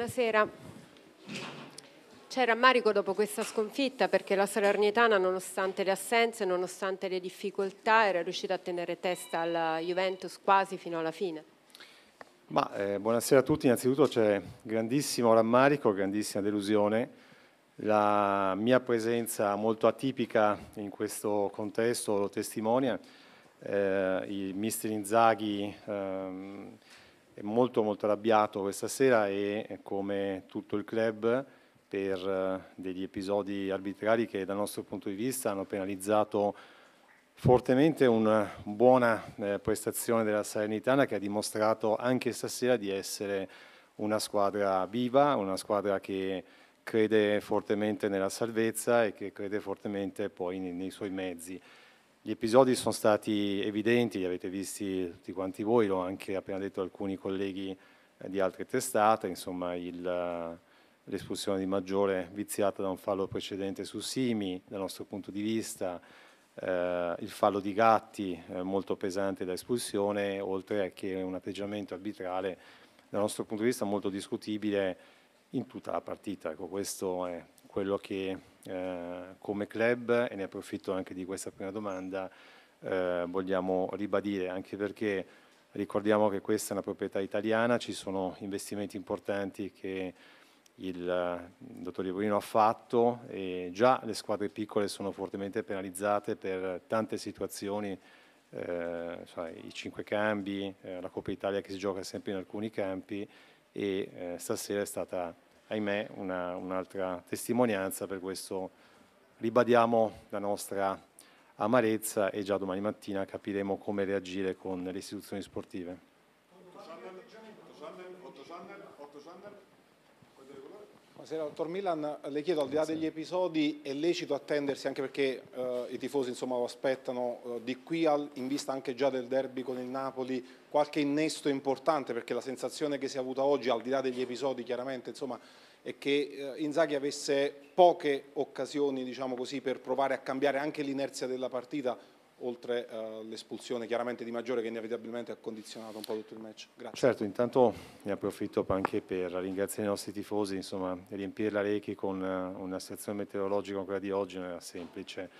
buonasera. C'è rammarico dopo questa sconfitta perché la Salernitana, nonostante le assenze, nonostante le difficoltà, era riuscita a tenere testa alla Juventus quasi fino alla fine. Ma, eh, buonasera a tutti, innanzitutto c'è grandissimo rammarico, grandissima delusione. La mia presenza molto atipica in questo contesto lo testimonia. Eh, il mister Inzaghi... Ehm, è molto molto arrabbiato questa sera e eh, come tutto il club per eh, degli episodi arbitrari che dal nostro punto di vista hanno penalizzato fortemente una eh, buona prestazione della Salernitana che ha dimostrato anche stasera di essere una squadra viva, una squadra che crede fortemente nella salvezza e che crede fortemente poi nei, suoi mezzi. Gli episodi sono stati evidenti, li avete visti tutti quanti voi, l'ho anche appena detto alcuni colleghi eh, di altre testate, insomma il, eh, l'espulsione di Maggiore viziata da un fallo precedente su Simi, dal nostro punto di vista, eh, il fallo di Gatti eh, molto pesante da espulsione, oltre a che un atteggiamento arbitrale dal nostro punto di vista molto discutibile in tutta la partita. Ecco, questo è quello che eh, come club, e ne approfitto anche di questa prima domanda, eh, vogliamo ribadire, anche perché ricordiamo che questa è una proprietà italiana, ci sono investimenti importanti che il, eh, dottor Ievolino ha fatto e già le squadre piccole sono fortemente penalizzate per tante situazioni, eh, cioè i cinque cambi, eh, la Coppa Italia che si gioca sempre in alcuni campi e eh, stasera è stata ahimè, una, un'altra testimonianza, per questo ribadiamo la nostra amarezza e già domani mattina capiremo come reagire con le istituzioni sportive. Buonasera, dottor Milan. Le chiedo, al di là degli episodi, è lecito attendersi, anche perché eh, i tifosi insomma, lo aspettano, eh, di qui al, in vista anche già del derby con il Napoli, qualche innesto importante, perché la sensazione che si è avuta oggi, al di là degli episodi chiaramente, insomma, è che eh, Inzaghi avesse poche occasioni diciamo così, per provare a cambiare anche l'inerzia della partita, oltre eh, all'espulsione chiaramente di Maggiore che inevitabilmente ha condizionato un po' tutto il match. Grazie. Certo, intanto ne approfitto anche per ringraziare i nostri tifosi, insomma riempire la Rechi con eh, una situazione meteorologica come quella di oggi non era semplice.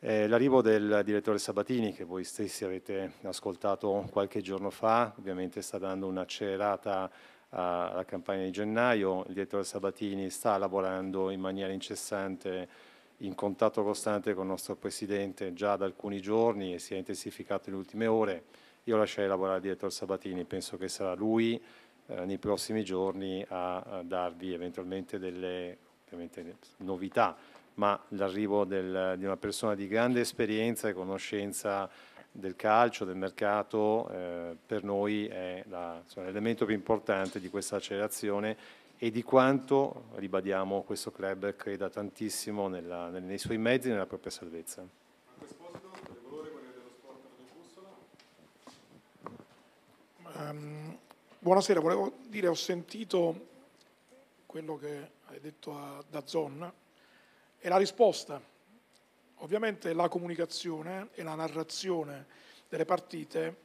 l'arrivo del direttore Sabatini, che voi stessi avete ascoltato qualche giorno fa, ovviamente sta dando un'accelerata alla campagna di gennaio, il direttore Sabatini sta lavorando in maniera incessante in contatto costante con il nostro Presidente già da alcuni giorni e si è intensificato nelle ultime ore. Io lascerei lavorare il direttore Sabatini, penso che sarà lui eh, nei prossimi giorni a, a darvi eventualmente delle novità, ma l'arrivo di una persona di grande esperienza e conoscenza del calcio, del mercato, eh, per noi è l'elemento più importante di questa accelerazione e di quanto, ribadiamo, questo club creda tantissimo nella, nei suoi mezzi e nella propria salvezza. Ehm, buonasera, volevo dire, ho sentito quello che hai detto a Dazzon e la risposta. Ovviamente la comunicazione e la narrazione delle partite,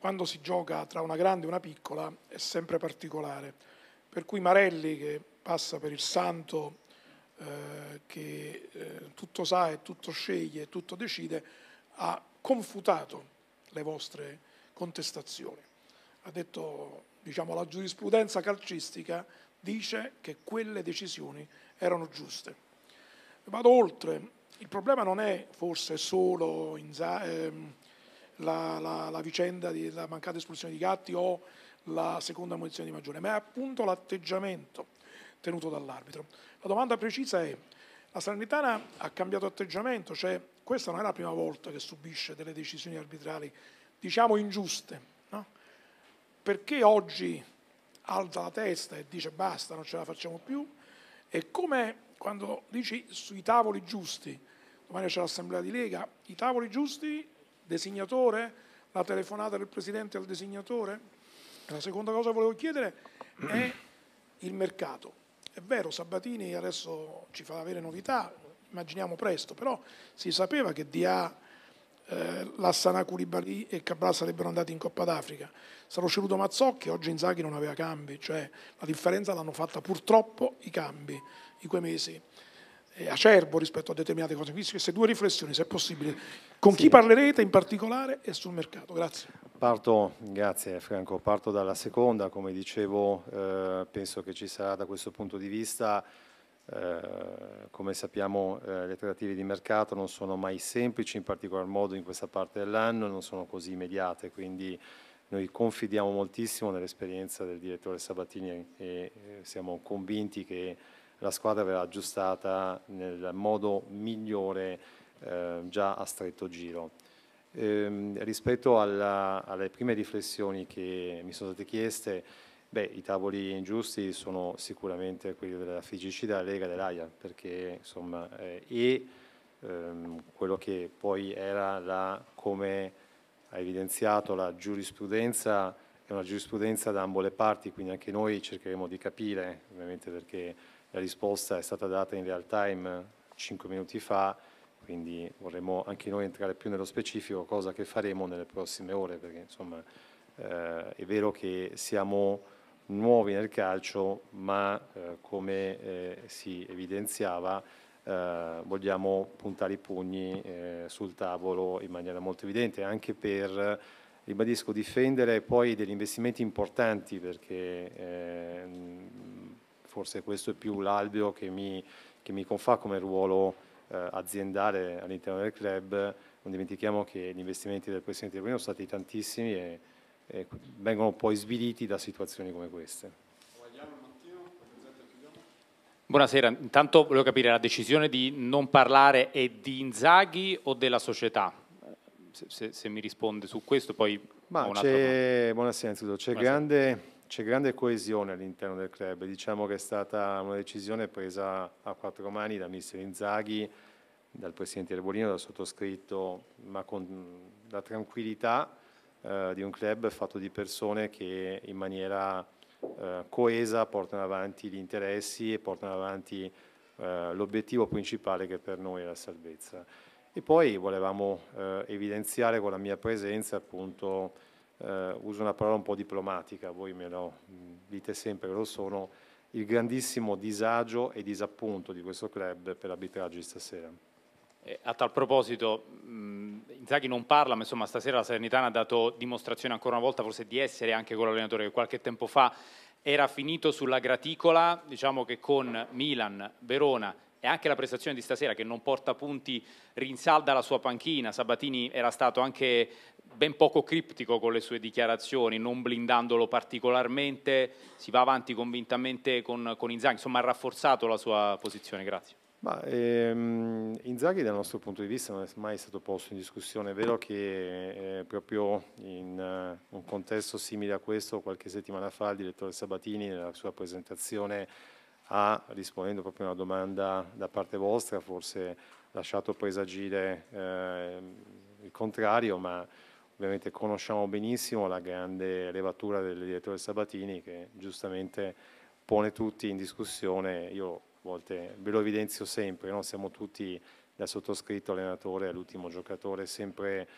quando si gioca tra una grande e una piccola, è sempre particolare per cui Marelli, che passa per il santo eh, che eh, tutto sa e tutto sceglie e tutto decide, ha confutato le vostre contestazioni. Ha detto, diciamo, la giurisprudenza calcistica dice che quelle decisioni erano giuste. Vado oltre, il problema non è forse solo in, ehm, la, la, la, vicenda della mancata espulsione di Gatti o la seconda munizione di maggiore, ma è appunto l'atteggiamento tenuto dall'arbitro. La domanda precisa è, la Salernitana ha cambiato atteggiamento, cioè questa non è la prima volta che subisce delle decisioni arbitrali, diciamo ingiuste, no? perché oggi alza la testa e dice basta, non ce la facciamo più? E come quando dici sui tavoli giusti, domani c'è l'assemblea di Lega, i tavoli giusti, designatore, la telefonata del presidente al designatore? La seconda cosa che volevo chiedere è il mercato. È vero, Sabatini adesso ci fa avere novità, immaginiamo presto, però si sapeva che DA, eh, Lassana Curibali e Cabral sarebbero andati in Coppa d'Africa. Sarò ceduto Mazzocchi, oggi Inzaghi non aveva cambi, cioè la differenza l'hanno fatta purtroppo i cambi in quei mesi acerbo rispetto a determinate cose. Quindi queste due riflessioni, se è possibile, con sì. chi parlerete in particolare e sul mercato. Grazie. Parto, grazie Franco, parto dalla seconda, come dicevo eh, penso che ci sarà da questo punto di vista, eh, come sappiamo eh, le trattative di mercato non sono mai semplici, in particolar modo in questa parte dell'anno non sono così immediate, quindi noi confidiamo moltissimo nell'esperienza del direttore Sabatini e, e eh, siamo convinti che la squadra verrà aggiustata nel modo migliore eh, già a stretto giro. Ehm, rispetto alla, alle prime riflessioni che mi sono state chieste, beh, i tavoli ingiusti sono sicuramente quelli della FIGC, della Lega, dell'AIA, perché insomma, eh, e ehm, quello che poi era la, come ha evidenziato la giurisprudenza, è una giurisprudenza da ambo le parti, quindi anche noi cercheremo di capire, ovviamente perché la risposta è stata data in real time 5 minuti fa, quindi vorremmo anche noi entrare più nello specifico, cosa che faremo nelle prossime ore, perché insomma eh, è vero che siamo nuovi nel calcio, ma eh, come eh, si evidenziava eh, vogliamo puntare i pugni eh, sul tavolo in maniera molto evidente, anche per ribadisco difendere poi degli investimenti importanti perché eh, forse questo è più l'albero che mi, che mi confà come ruolo eh, aziendale all'interno del club. Non dimentichiamo che gli investimenti del Presidente di sono stati tantissimi e, e, vengono poi sviliti da situazioni come queste. Buonasera, intanto volevo capire la decisione di non parlare è di Inzaghi o della società? Se, se, se mi risponde su questo poi... Ma c'è, buonasera innanzitutto, c'è grande c'è grande coesione all'interno del club, diciamo che è stata una decisione presa a quattro mani da mister Inzaghi, dal presidente Erbolino, dal sottoscritto, ma con la tranquillità eh, di un club fatto di persone che in maniera eh, coesa portano avanti gli interessi e portano avanti eh, l'obiettivo principale che per noi è la salvezza. E poi volevamo eh, evidenziare con la mia presenza appunto eh, uso una parola un po' diplomatica, voi me lo mm, dite sempre che lo sono, il grandissimo disagio e disappunto di questo club per l'arbitraggio di stasera. a tal proposito, mh, mm, Inzaghi non parla, ma insomma stasera la Salernitana ha dato dimostrazione ancora una volta forse di essere anche con l'allenatore che qualche tempo fa era finito sulla graticola, diciamo che con Milan, Verona e anche la prestazione di stasera che non porta punti rinsalda la sua panchina, Sabatini era stato anche ben poco criptico con le sue dichiarazioni, non blindandolo particolarmente, si va avanti convintamente con, con Inzaghi, insomma ha rafforzato la sua posizione, grazie. Ma, ehm, Inzaghi dal nostro punto di vista non è mai stato posto in discussione, è vero che eh, proprio in uh, un contesto simile a questo qualche settimana fa il direttore Sabatini nella sua presentazione ha, rispondendo proprio a una domanda da parte vostra, forse lasciato presagire eh, il contrario, ma Ovviamente conosciamo benissimo la grande levatura del direttore Sabatini che giustamente pone tutti in discussione, io a volte ve lo evidenzio sempre, no? siamo tutti da sottoscritto allenatore all'ultimo giocatore, sempre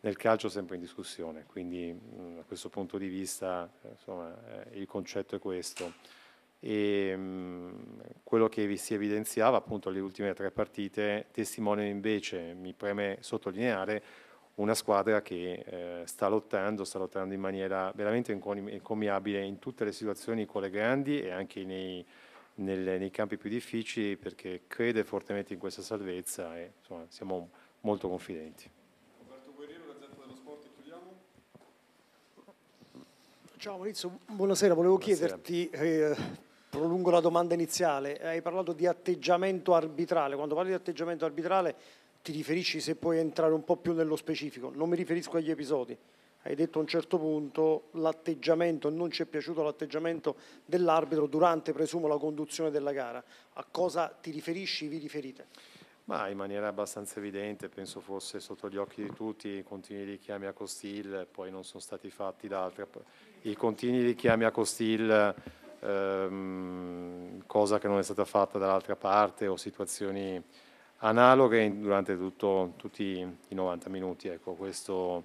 nel calcio sempre in discussione, quindi mh, mm, da questo punto di vista eh, insomma, eh, il concetto è questo. E, mh, mm, quello che vi si evidenziava appunto le ultime tre partite testimoniano invece, mi preme sottolineare, una squadra che eh, sta lottando, sta lottando in maniera veramente incommiabile in tutte le situazioni con le grandi e anche nei, nel, nei campi più difficili perché crede fortemente in questa salvezza e insomma, siamo molto confidenti. Roberto Guerriero, Gazzetta dello Sport, chiudiamo. Ciao Maurizio, buonasera, volevo buonasera. chiederti... Eh, prolungo la domanda iniziale, hai parlato di atteggiamento arbitrale, quando parli di atteggiamento arbitrale ti riferisci se puoi entrare un po' più nello specifico, non mi riferisco agli episodi, hai detto a un certo punto l'atteggiamento, non ci è piaciuto l'atteggiamento dell'arbitro durante, presumo, la conduzione della gara, a cosa ti riferisci, vi riferite? Ma in maniera abbastanza evidente, penso fosse sotto gli occhi di tutti, i continui richiami a Costil, poi non sono stati fatti da altri. I continui richiami a Costil, ehm, cosa che non è stata fatta dall'altra parte o situazioni analoghe durante tutto, tutti i 90 minuti. Ecco, questo,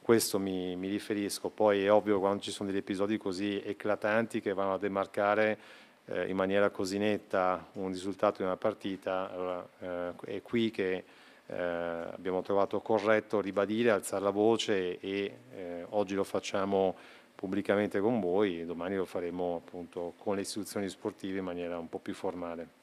questo mi, mi, riferisco. Poi è ovvio quando ci sono degli episodi così eclatanti che vanno a demarcare eh, in maniera così netta un risultato di una partita, allora, eh, è qui che eh, abbiamo trovato corretto ribadire, alzare la voce e eh, oggi lo facciamo pubblicamente con voi e domani lo faremo appunto con le istituzioni sportive in maniera un po' più formale.